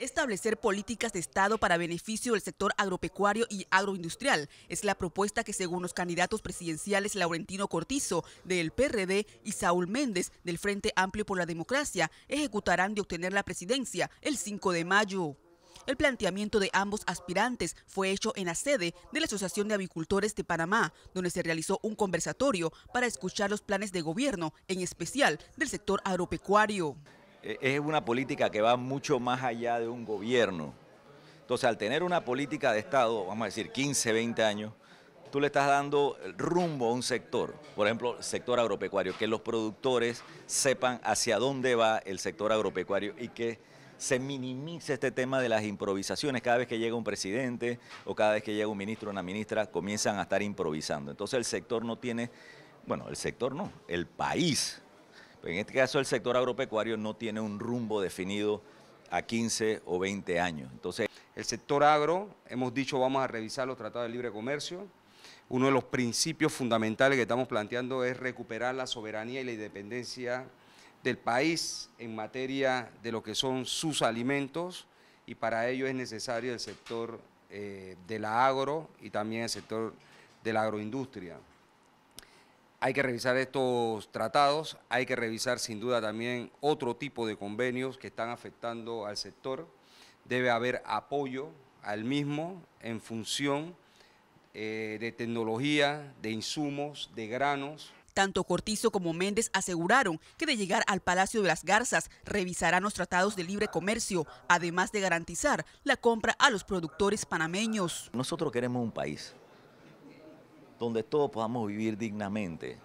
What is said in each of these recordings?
Establecer políticas de Estado para beneficio del sector agropecuario y agroindustrial es la propuesta que según los candidatos presidenciales Laurentino Cortizo del PRD y Saúl Méndez del Frente Amplio por la Democracia ejecutarán de obtener la presidencia el 5 de mayo. El planteamiento de ambos aspirantes fue hecho en la sede de la Asociación de Avicultores de Panamá, donde se realizó un conversatorio para escuchar los planes de gobierno, en especial del sector agropecuario. Eh, es una política que va mucho más allá de un gobierno. Entonces, al tener una política de Estado, vamos a decir 15, 20 años, tú le estás dando rumbo a un sector, por ejemplo, el sector agropecuario, que los productores sepan hacia dónde va el sector agropecuario y que se minimice este tema de las improvisaciones. Cada vez que llega un presidente o cada vez que llega un ministro o una ministra, comienzan a estar improvisando. Entonces el sector no tiene, bueno, el sector no, el país en este caso, el sector agropecuario no tiene un rumbo definido a 15 o 20 años. Entonces, el sector agro, hemos dicho, vamos a revisar los tratados de libre comercio. Uno de los principios fundamentales que estamos planteando es recuperar la soberanía y la independencia del país en materia de lo que son sus alimentos y para ello es necesario el sector eh, de la agro y también el sector de la agroindustria. Hay que revisar estos tratados, hay que revisar sin duda también otro tipo de convenios que están afectando al sector. Debe haber apoyo al mismo en función eh, de tecnología, de insumos, de granos. Tanto Cortizo como Méndez aseguraron que de llegar al Palacio de las Garzas revisarán los tratados de libre comercio, además de garantizar la compra a los productores panameños. Nosotros queremos un país donde todos podamos vivir dignamente.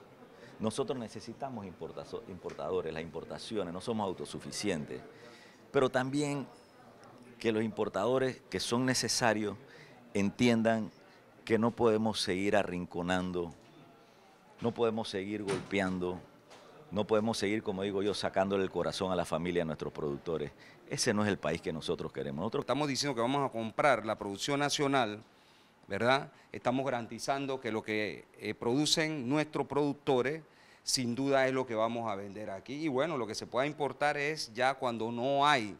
Nosotros necesitamos importadores, las importaciones, no somos autosuficientes, pero también que los importadores que son necesarios entiendan que no podemos seguir arrinconando, no podemos seguir golpeando, no podemos seguir, como digo yo, sacándole el corazón a la familia a nuestros productores. Ese no es el país que nosotros queremos. Nosotros estamos diciendo que vamos a comprar la producción nacional ¿verdad? Estamos garantizando que lo que eh, producen nuestros productores sin duda es lo que vamos a vender aquí. Y bueno, lo que se pueda importar es ya cuando no hay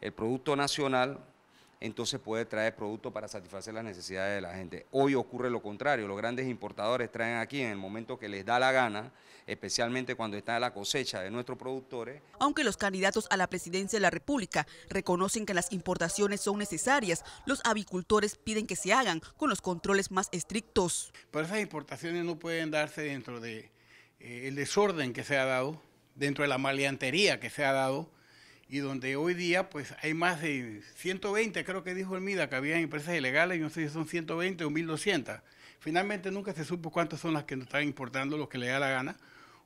el producto nacional, entonces puede traer productos para satisfacer las necesidades de la gente. Hoy ocurre lo contrario, los grandes importadores traen aquí en el momento que les da la gana, especialmente cuando está la cosecha de nuestros productores. Aunque los candidatos a la presidencia de la República reconocen que las importaciones son necesarias, los avicultores piden que se hagan con los controles más estrictos. Pero esas importaciones no pueden darse dentro del de, eh, desorden que se ha dado, dentro de la maleantería que se ha dado, y donde hoy día pues hay más de 120, creo que dijo el MIDA, que había empresas ilegales, no sé si son 120 o 1200. Finalmente nunca se supo cuántas son las que nos están importando, los que le da la gana.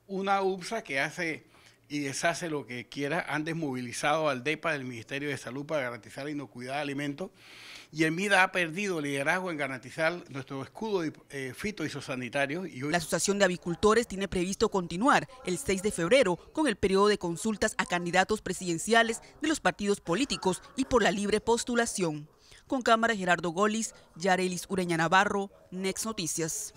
Una UPSA que hace y deshace lo que quiera. Han desmovilizado al DEPA del Ministerio de Salud para garantizar la inocuidad de alimentos. Y el MIDA ha perdido liderazgo en garantizar nuestro escudo eh, fito y La Asociación de Avicultores tiene previsto continuar el 6 de febrero con el periodo de consultas a candidatos presidenciales de los partidos políticos y por la libre postulación. Con cámara Gerardo Golis, Yarelis Ureña Navarro, Next Noticias.